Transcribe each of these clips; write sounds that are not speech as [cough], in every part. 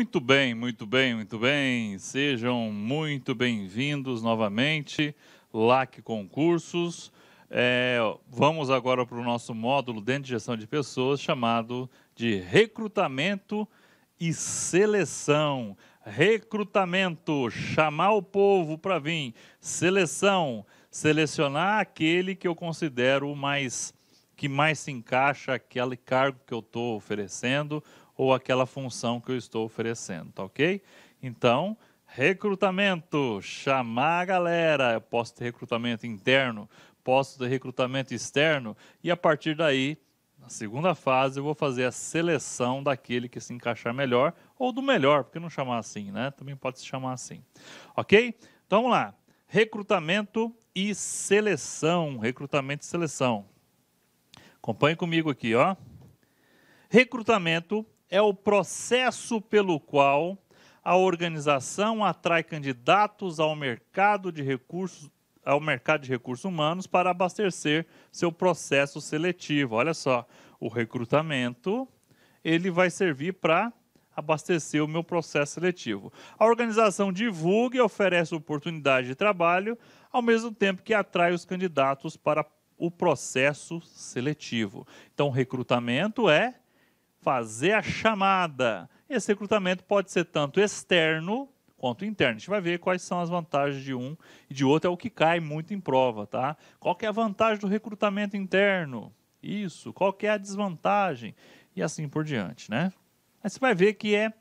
Muito bem, muito bem, muito bem. Sejam muito bem-vindos novamente, LAC Concursos. É, vamos agora para o nosso módulo dentro de gestão de pessoas, chamado de recrutamento e seleção. Recrutamento, chamar o povo para vir. Seleção, selecionar aquele que eu considero mais que mais se encaixa aquele cargo que eu estou oferecendo ou aquela função que eu estou oferecendo, tá ok? Então, recrutamento, chamar a galera. Eu posso ter recrutamento interno, posso ter recrutamento externo, e a partir daí, na segunda fase, eu vou fazer a seleção daquele que se encaixar melhor, ou do melhor, porque não chamar assim, né? Também pode se chamar assim. Ok? Então vamos lá. Recrutamento e seleção. Recrutamento e seleção. Acompanhe comigo aqui, ó. Recrutamento é o processo pelo qual a organização atrai candidatos ao mercado de recursos ao mercado de recursos humanos para abastecer seu processo seletivo. Olha só, o recrutamento ele vai servir para abastecer o meu processo seletivo. A organização divulga e oferece oportunidade de trabalho, ao mesmo tempo que atrai os candidatos para o processo seletivo. Então, recrutamento é fazer a chamada. Esse recrutamento pode ser tanto externo quanto interno. A gente vai ver quais são as vantagens de um e de outro, é o que cai muito em prova, tá? Qual que é a vantagem do recrutamento interno? Isso, qual que é a desvantagem? E assim por diante, né? Aí você vai ver que é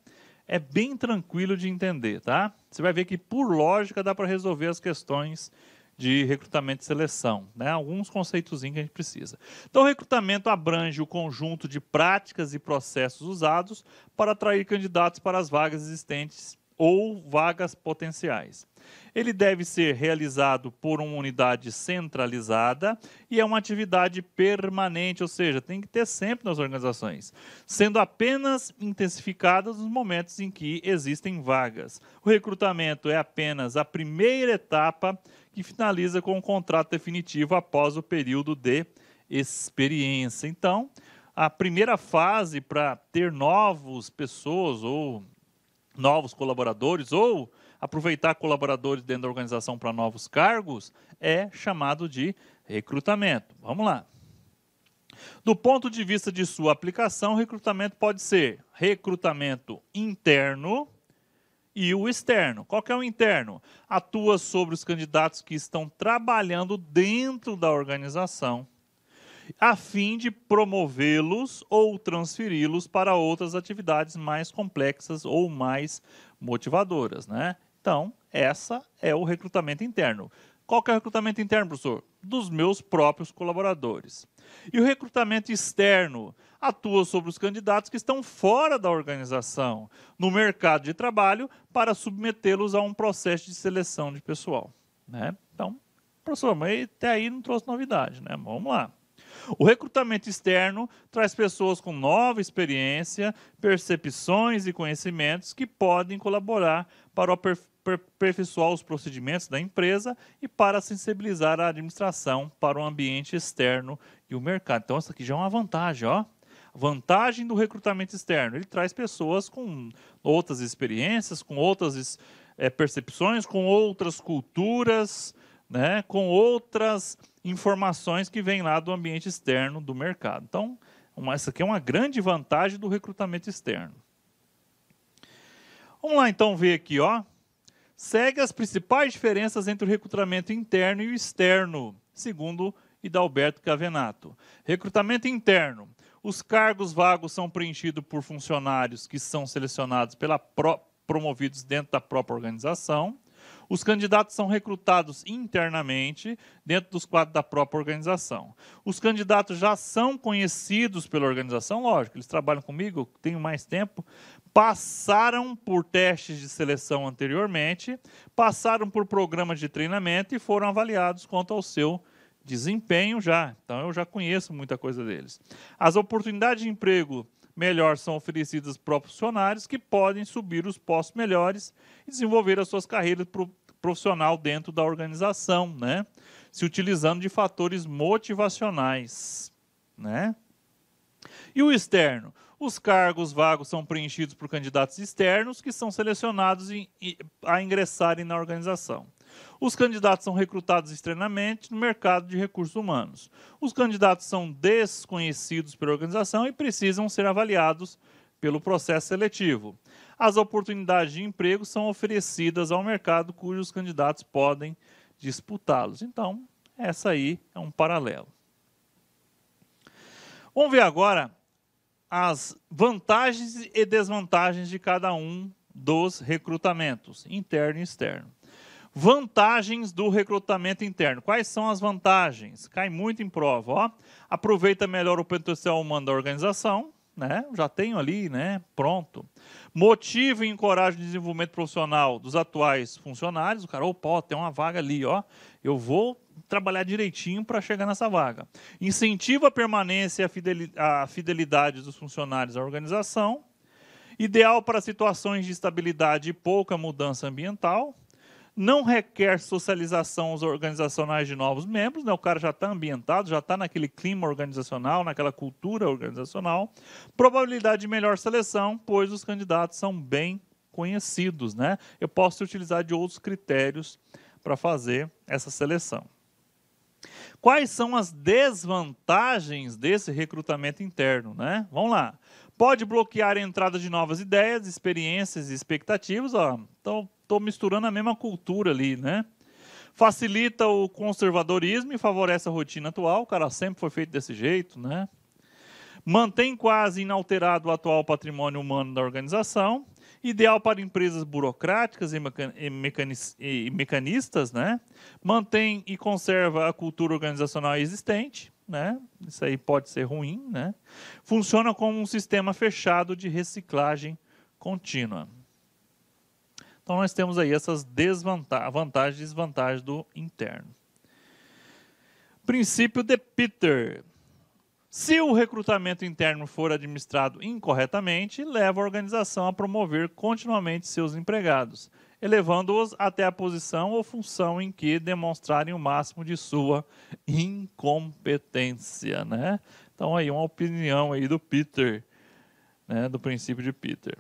é bem tranquilo de entender, tá? Você vai ver que por lógica dá para resolver as questões de recrutamento e seleção, né? alguns conceitos que a gente precisa. Então, recrutamento abrange o conjunto de práticas e processos usados para atrair candidatos para as vagas existentes ou vagas potenciais. Ele deve ser realizado por uma unidade centralizada e é uma atividade permanente, ou seja, tem que ter sempre nas organizações, sendo apenas intensificada nos momentos em que existem vagas. O recrutamento é apenas a primeira etapa que finaliza com o um contrato definitivo após o período de experiência. Então, a primeira fase para ter novos pessoas ou novos colaboradores ou aproveitar colaboradores dentro da organização para novos cargos é chamado de recrutamento. Vamos lá. Do ponto de vista de sua aplicação, recrutamento pode ser recrutamento interno e o externo. Qual que é o interno? Atua sobre os candidatos que estão trabalhando dentro da organização a fim de promovê-los ou transferi-los para outras atividades mais complexas ou mais motivadoras, né? Então, essa é o recrutamento interno. Qual que é o recrutamento interno, professor? Dos meus próprios colaboradores. E o recrutamento externo atua sobre os candidatos que estão fora da organização, no mercado de trabalho, para submetê-los a um processo de seleção de pessoal. Né? Então, professor, mas até aí não trouxe novidade, né? Vamos lá. O recrutamento externo traz pessoas com nova experiência, percepções e conhecimentos que podem colaborar para aperfeiçoar os procedimentos da empresa e para sensibilizar a administração para o ambiente externo e o mercado. Então, isso aqui já é uma vantagem, ó vantagem do recrutamento externo. Ele traz pessoas com outras experiências, com outras é, percepções, com outras culturas, né, com outras informações que vêm lá do ambiente externo do mercado. Então, uma, essa aqui é uma grande vantagem do recrutamento externo. Vamos lá então ver aqui, ó. Segue as principais diferenças entre o recrutamento interno e o externo, segundo Idalberto Cavenato. Recrutamento interno. Os cargos vagos são preenchidos por funcionários que são selecionados pela pro, promovidos dentro da própria organização. Os candidatos são recrutados internamente dentro dos quadros da própria organização. Os candidatos já são conhecidos pela organização, lógico, eles trabalham comigo, tenho mais tempo, passaram por testes de seleção anteriormente, passaram por programas de treinamento e foram avaliados quanto ao seu desempenho já. Então eu já conheço muita coisa deles. As oportunidades de emprego melhor são oferecidas para profissionais que podem subir os postos melhores e desenvolver as suas carreiras profissional dentro da organização, né? Se utilizando de fatores motivacionais, né? E o externo? Os cargos vagos são preenchidos por candidatos externos que são selecionados em, a ingressarem na organização. Os candidatos são recrutados externamente no mercado de recursos humanos. Os candidatos são desconhecidos pela organização e precisam ser avaliados pelo processo seletivo. As oportunidades de emprego são oferecidas ao mercado cujos candidatos podem disputá-los. Então, essa aí é um paralelo. Vamos ver agora as vantagens e desvantagens de cada um dos recrutamentos, interno e externo. Vantagens do recrutamento interno. Quais são as vantagens? Cai muito em prova. Ó. Aproveita melhor o potencial humano da organização. Né? Já tenho ali, né? Pronto. Motiva e encoraja o desenvolvimento profissional dos atuais funcionários. O cara, opa, ó, tem uma vaga ali, ó. Eu vou trabalhar direitinho para chegar nessa vaga. Incentiva a permanência e a fidelidade dos funcionários à organização. Ideal para situações de estabilidade e pouca mudança ambiental não requer socialização aos organizacionais de novos membros, né? o cara já está ambientado, já está naquele clima organizacional, naquela cultura organizacional. Probabilidade de melhor seleção, pois os candidatos são bem conhecidos. Né? Eu posso utilizar de outros critérios para fazer essa seleção. Quais são as desvantagens desse recrutamento interno? Né? Vamos lá. Pode bloquear a entrada de novas ideias, experiências e expectativas. Ó, então, estou misturando a mesma cultura ali, né? Facilita o conservadorismo e favorece a rotina atual. O cara sempre foi feito desse jeito, né? Mantém quase inalterado o atual patrimônio humano da organização ideal para empresas burocráticas e mecanistas, né? mantém e conserva a cultura organizacional existente, né? Isso aí pode ser ruim, né? Funciona como um sistema fechado de reciclagem contínua. Então nós temos aí essas vantagens e desvantagens do interno. Princípio de Peter. Se o recrutamento interno for administrado incorretamente, leva a organização a promover continuamente seus empregados, elevando-os até a posição ou função em que demonstrarem o máximo de sua incompetência, né? Então aí uma opinião aí do Peter, né, do princípio de Peter.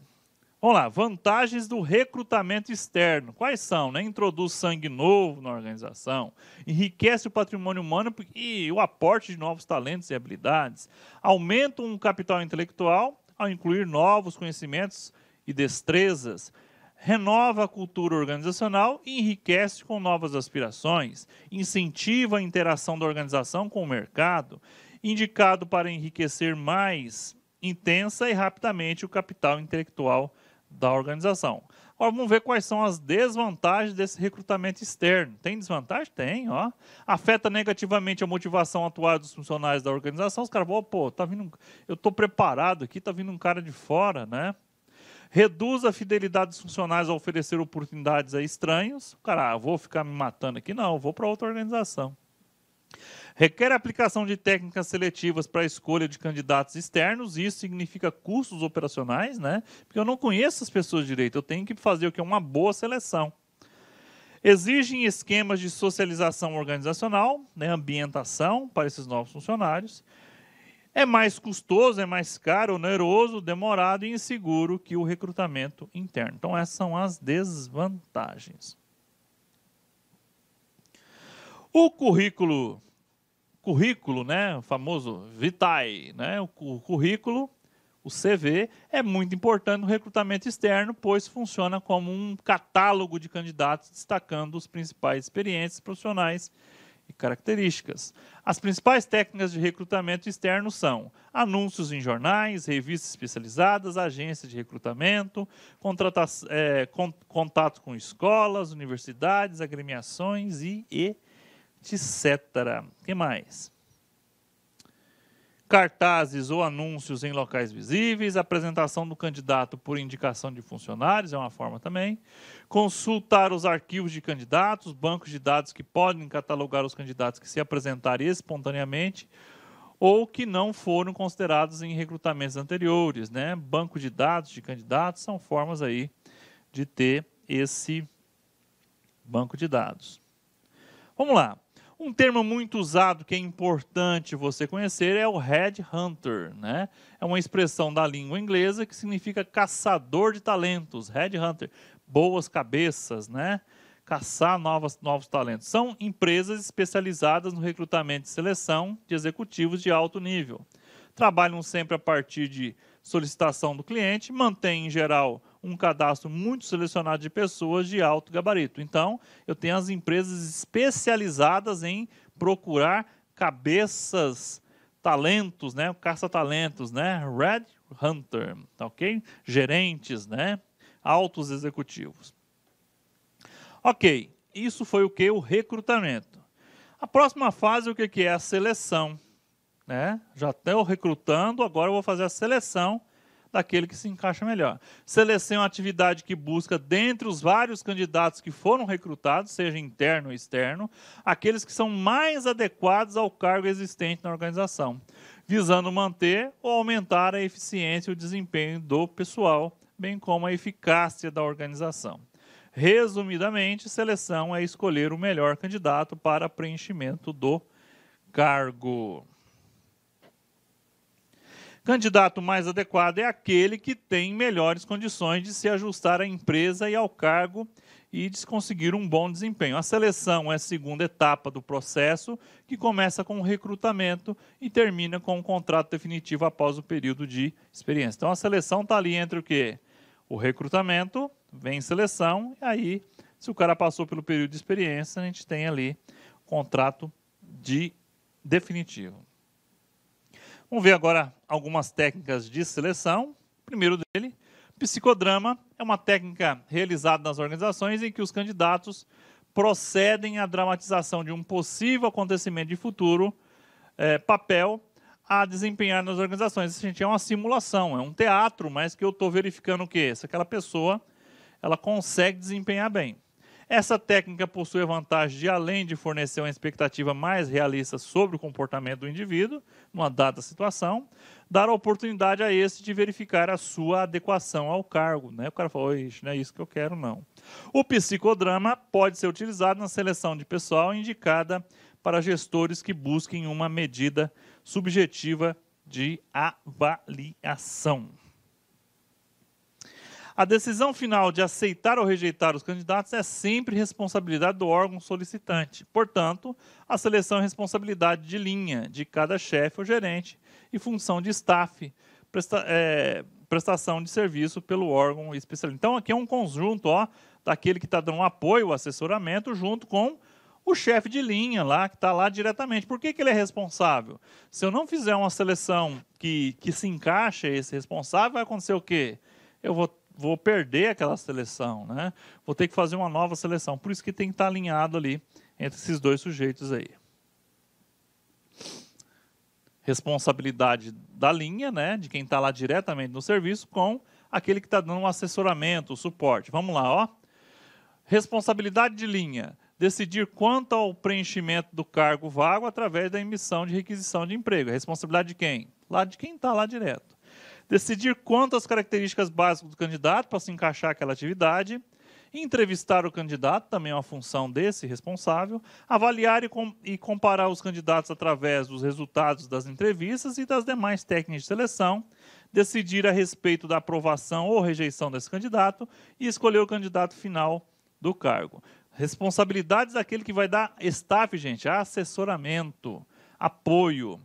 Vamos lá, vantagens do recrutamento externo. Quais são? Né? Introduz sangue novo na organização, enriquece o patrimônio humano e o aporte de novos talentos e habilidades, aumenta um capital intelectual ao incluir novos conhecimentos e destrezas, renova a cultura organizacional e enriquece com novas aspirações, incentiva a interação da organização com o mercado, indicado para enriquecer mais intensa e rapidamente o capital intelectual da organização. Agora vamos ver quais são as desvantagens desse recrutamento externo. Tem desvantagem? Tem, ó. Afeta negativamente a motivação atual dos funcionários da organização. Os caras vão, pô, tá vindo eu tô preparado aqui, tá vindo um cara de fora, né? reduz a fidelidade dos funcionários a oferecer oportunidades a estranhos. Cara, ah, vou ficar me matando aqui? Não, vou para outra organização. Requer aplicação de técnicas seletivas para a escolha de candidatos externos, isso significa custos operacionais, né? Porque eu não conheço as pessoas direito, eu tenho que fazer o que é uma boa seleção. Exigem esquemas de socialização organizacional, né, ambientação para esses novos funcionários é mais custoso, é mais caro, oneroso, demorado e inseguro que o recrutamento interno. Então, essas são as desvantagens. O currículo, currículo, né, o famoso Vitae, né, o currículo, o CV, é muito importante no recrutamento externo, pois funciona como um catálogo de candidatos destacando os principais experiências profissionais e características. As principais técnicas de recrutamento externo são anúncios em jornais, revistas especializadas, agências de recrutamento, é, contato com escolas, universidades, agremiações e etc. O que mais? cartazes ou anúncios em locais visíveis, apresentação do candidato por indicação de funcionários, é uma forma também, consultar os arquivos de candidatos, bancos de dados que podem catalogar os candidatos que se apresentarem espontaneamente ou que não foram considerados em recrutamentos anteriores, né? Banco de dados de candidatos são formas aí de ter esse banco de dados. Vamos lá. Um termo muito usado que é importante você conhecer é o headhunter, né? É uma expressão da língua inglesa que significa caçador de talentos, headhunter, boas cabeças, né? Caçar novas, novos talentos. São empresas especializadas no recrutamento e seleção de executivos de alto nível. Trabalham sempre a partir de solicitação do cliente, mantêm, em geral, um cadastro muito selecionado de pessoas de alto gabarito. Então, eu tenho as empresas especializadas em procurar cabeças, talentos, né? Caça-talentos, né? Red Hunter, tá ok? Gerentes, né? Altos executivos. Ok, isso foi o que? O recrutamento. A próxima fase, o que é? A seleção. Né? Já estou recrutando, agora eu vou fazer a seleção daquele que se encaixa melhor. Selecione é a atividade que busca, dentre os vários candidatos que foram recrutados, seja interno ou externo, aqueles que são mais adequados ao cargo existente na organização, visando manter ou aumentar a eficiência e o desempenho do pessoal, bem como a eficácia da organização. Resumidamente, seleção é escolher o melhor candidato para preenchimento do cargo. Candidato mais adequado é aquele que tem melhores condições de se ajustar à empresa e ao cargo e de conseguir um bom desempenho. A seleção é a segunda etapa do processo, que começa com o recrutamento e termina com o contrato definitivo após o período de experiência. Então a seleção está ali entre o quê? O recrutamento, vem seleção, e aí, se o cara passou pelo período de experiência, a gente tem ali o contrato de definitivo. Vamos ver agora algumas técnicas de seleção. O primeiro dele, psicodrama, é uma técnica realizada nas organizações em que os candidatos procedem à dramatização de um possível acontecimento de futuro, é, papel a desempenhar nas organizações. Isso, gente, é uma simulação, é um teatro, mas que eu estou verificando o quê? Se aquela pessoa ela consegue desempenhar bem. Essa técnica possui a vantagem de, além de fornecer uma expectativa mais realista sobre o comportamento do indivíduo, numa dada situação, dar a oportunidade a esse de verificar a sua adequação ao cargo. Né? O cara falou, isso não é isso que eu quero, não. O psicodrama pode ser utilizado na seleção de pessoal indicada para gestores que busquem uma medida subjetiva de avaliação. A decisão final de aceitar ou rejeitar os candidatos é sempre responsabilidade do órgão solicitante. Portanto, a seleção é responsabilidade de linha de cada chefe ou gerente e função de staff, presta, é, prestação de serviço pelo órgão especial. Então, aqui é um conjunto ó, daquele que está dando apoio, assessoramento, junto com o chefe de linha lá, que está lá diretamente. Por que, que ele é responsável? Se eu não fizer uma seleção que, que se encaixe esse responsável, vai acontecer o quê? Eu vou vou perder aquela seleção, né? Vou ter que fazer uma nova seleção. Por isso que tem que estar alinhado ali entre esses dois sujeitos aí. Responsabilidade da linha, né? De quem está lá diretamente no serviço com aquele que está dando um assessoramento, o suporte. Vamos lá, ó. Responsabilidade de linha. Decidir quanto ao preenchimento do cargo vago através da emissão de requisição de emprego. A é responsabilidade de quem? Lá de quem está lá direto decidir quanto às características básicas do candidato para se encaixar aquela atividade, entrevistar o candidato, também é uma função desse responsável, avaliar e, com, e comparar os candidatos através dos resultados das entrevistas e das demais técnicas de seleção, decidir a respeito da aprovação ou rejeição desse candidato e escolher o candidato final do cargo. Responsabilidades daquele que vai dar staff, gente, assessoramento, apoio,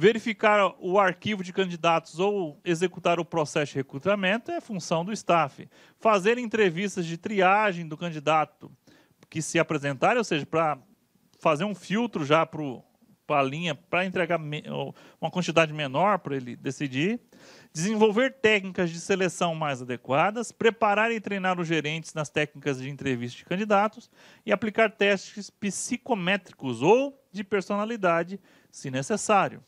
Verificar o arquivo de candidatos ou executar o processo de recrutamento é função do staff. Fazer entrevistas de triagem do candidato que se apresentar, ou seja, para fazer um filtro já para a linha, para entregar uma quantidade menor para ele decidir. Desenvolver técnicas de seleção mais adequadas, preparar e treinar os gerentes nas técnicas de entrevista de candidatos e aplicar testes psicométricos ou de personalidade, se necessário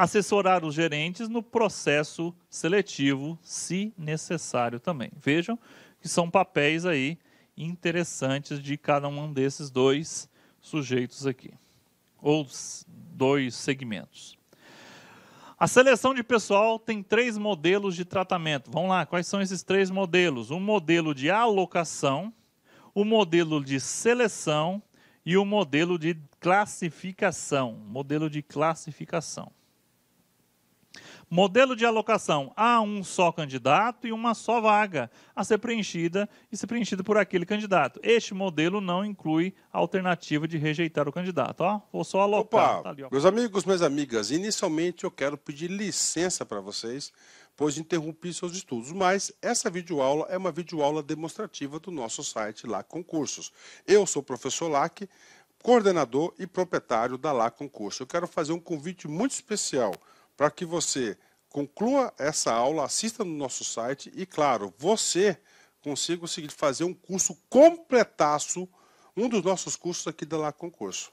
assessorar os gerentes no processo seletivo, se necessário também. Vejam que são papéis aí interessantes de cada um desses dois sujeitos aqui, ou dois segmentos. A seleção de pessoal tem três modelos de tratamento. Vamos lá, quais são esses três modelos? Um modelo de alocação, o modelo de seleção e o modelo de classificação. Modelo de classificação. Modelo de alocação: há um só candidato e uma só vaga a ser preenchida e ser preenchida por aquele candidato. Este modelo não inclui a alternativa de rejeitar o candidato. Ó, vou só alocar. Opa, tá ali, meus amigos, minhas amigas, inicialmente eu quero pedir licença para vocês, pois interrompi seus estudos, mas essa videoaula é uma videoaula demonstrativa do nosso site lá Concursos. Eu sou o professor Lac coordenador e proprietário da Lá Concurso. Eu quero fazer um convite muito especial para que você conclua essa aula, assista no nosso site e, claro, você consiga conseguir fazer um curso completaço, um dos nossos cursos aqui da Lá Concurso.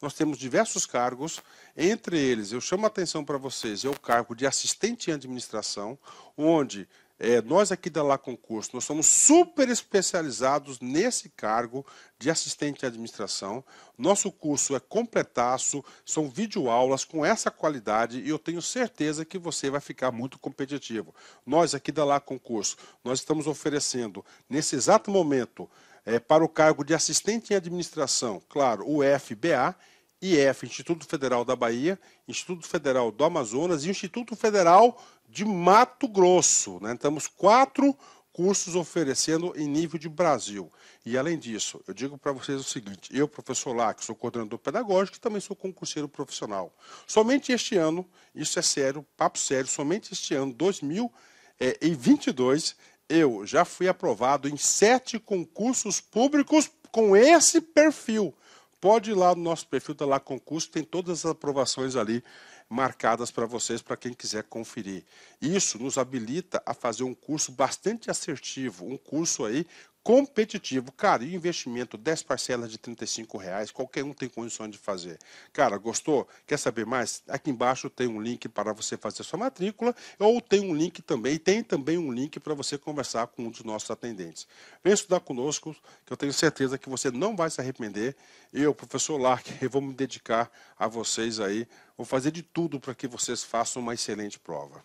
Nós temos diversos cargos, entre eles, eu chamo a atenção para vocês, é o cargo de assistente em administração, onde é, nós aqui da Lá Concurso, nós somos super especializados nesse cargo de assistente de administração. Nosso curso é completaço, são videoaulas com essa qualidade e eu tenho certeza que você vai ficar muito competitivo. Nós aqui da Lá Concurso, nós estamos oferecendo, nesse exato momento, é, para o cargo de assistente em administração, claro, o FBA, IF, Instituto Federal da Bahia, Instituto Federal do Amazonas e Instituto Federal de Mato Grosso. Né? Temos quatro cursos oferecendo em nível de Brasil. E além disso, eu digo para vocês o seguinte: eu, professor Lá, que sou coordenador pedagógico e também sou concurseiro profissional. Somente este ano, isso é sério, papo sério, somente este ano, 2022, é, eu já fui aprovado em sete concursos públicos com esse perfil pode ir lá no nosso perfil da tá Lá Concurso, tem todas as aprovações ali marcadas para vocês, para quem quiser conferir. Isso nos habilita a fazer um curso bastante assertivo, um curso aí competitivo. Cara, e o investimento, 10 parcelas de 35 reais, qualquer um tem condições de fazer. Cara, gostou? Quer saber mais? Aqui embaixo tem um link para você fazer sua matrícula, ou tem um link também, tem também um link para você conversar com um dos nossos atendentes. Vem estudar conosco, que eu tenho certeza que você não vai se arrepender. Eu, professor Lark, [laughs] eu vou me dedicar a vocês aí, vou fazer de tudo para que vocês façam uma excelente prova.